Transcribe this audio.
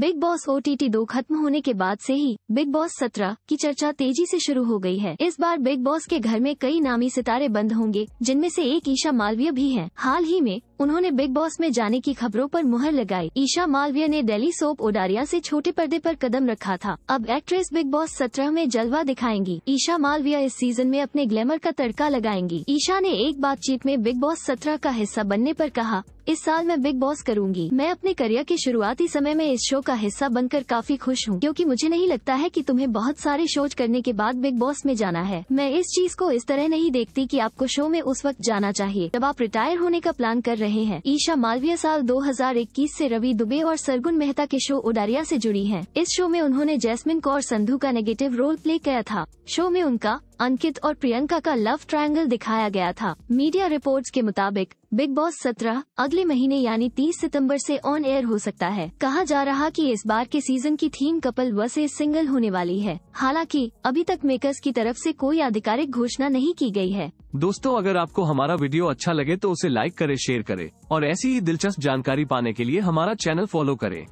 Big Boss O T T दो खत्म होने के बाद से ही बिग बॉस सत्रह की चर्चा तेजी से शुरू हो गई है इस बार बिग बॉस के घर में कई नामी सितारे बंद होंगे जिनमें से एक ईशा मालवीय भी है हाल ही में उन्होंने बिग बॉस में जाने की खबरों पर मुहर लगाई ईशा मालवीय ने दिल्ली सोप ओडारिया से छोटे पर्दे पर कदम रखा था अब एक्ट्रेस बिग बॉस सत्रह में जलवा दिखाएंगी ईशा मालवीय इस सीजन में अपने ग्लैमर का तड़का लगाएंगी ईशा ने एक बातचीत में बिग बॉस सत्रह का हिस्सा बनने पर कहा इस साल मैं बिग बॉस करूंगी मैं अपने करियर के शुरुआती समय में इस शो का हिस्सा बनकर काफी खुश हूं क्योंकि मुझे नहीं लगता है कि तुम्हें बहुत सारे शोज करने के बाद बिग बॉस में जाना है मैं इस चीज को इस तरह नहीं देखती कि आपको शो में उस वक्त जाना चाहिए जब आप रिटायर होने का प्लान कर रहे रहे हैं ईशा मालवीय साल 2021 से रवि दुबे और सरगुन मेहता के शो उडारिया से जुड़ी हैं। इस शो में उन्होंने जैस्मिन कौर संधू का नेगेटिव रोल प्ले किया था शो में उनका अंकित और प्रियंका का लव ट्रायंगल दिखाया गया था मीडिया रिपोर्ट्स के मुताबिक बिग बॉस 17 अगले महीने यानी 30 सितंबर से ऑन एयर हो सकता है कहा जा रहा कि इस बार के सीजन की थीम कपल वसे सिंगल होने वाली है हालांकि अभी तक मेकर्स की तरफ से कोई आधिकारिक घोषणा नहीं की गई है दोस्तों अगर आपको हमारा वीडियो अच्छा लगे तो उसे लाइक करे शेयर करे और ऐसी ही दिलचस्प जानकारी पाने के लिए हमारा चैनल फॉलो करे